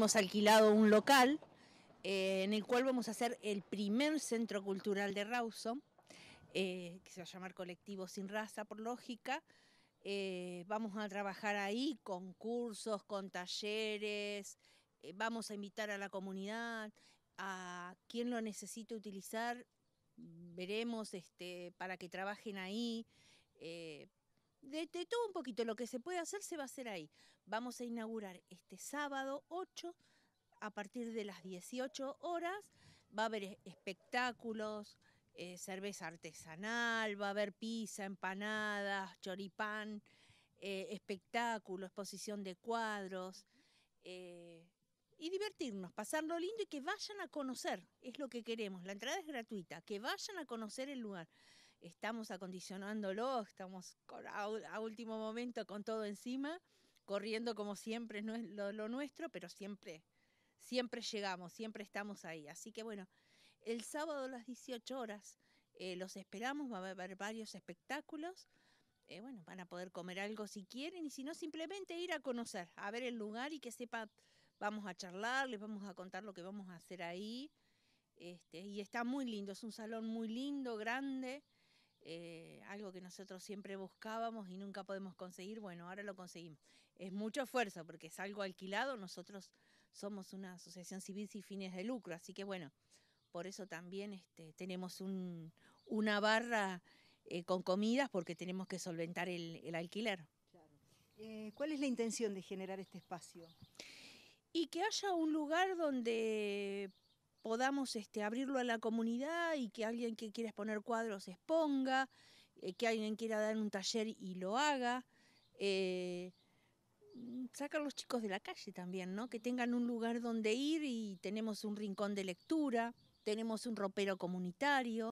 Hemos alquilado un local eh, en el cual vamos a hacer el primer centro cultural de Rawson, eh, que se va a llamar Colectivo Sin Raza, por lógica. Eh, vamos a trabajar ahí con cursos, con talleres, vamos a invitar a la comunidad, a quien lo necesite utilizar, veremos este, para que trabajen ahí de, todo un poquito, lo que se puede hacer se va a hacer ahí. Vamos a inaugurar este sábado 8 a partir de las 18 horas. Va a haber espectáculos, eh, cerveza artesanal, va a haber pizza, empanadas, choripán, espectáculos, eh, espectáculo, exposición de cuadros. Eh, y divertirnos, pasarlo lindo y que vayan a conocer, es lo que queremos. La entrada es gratuita, que vayan a conocer el lugar estamos acondicionándolo, estamos a último momento con todo encima, corriendo como siempre no es lo, nuestro, pero siempre, siempre llegamos, siempre estamos ahí. Así que bueno, el sábado a las 18 horas eh, los esperamos, va a haber varios espectáculos. Eh, bueno, van a poder comer algo si quieren y si no, simplemente ir a conocer, a ver el lugar y que sepa, vamos a charlar, les vamos a contar lo que vamos a hacer ahí. Este, y está muy lindo, es un salón muy lindo, grande. Eh, algo que nosotros siempre buscábamos y nunca podemos conseguir, bueno, ahora lo conseguimos. Es mucho esfuerzo porque es algo alquilado, nosotros somos una asociación civil sin fines de lucro, así que bueno, por eso también este, tenemos una barra eh, con comidas porque tenemos que solventar el, alquiler. Eh, ¿Cuál es la intención de generar este espacio? Y que haya un lugar donde podamos este, abrirlo a la comunidad y que alguien que quiera exponer cuadros exponga, eh, que alguien quiera dar un taller y lo haga. Eh, mm, sacar los chicos de la calle también, ¿no? Que tengan un lugar donde ir y tenemos un rincón de lectura, tenemos un ropero comunitario.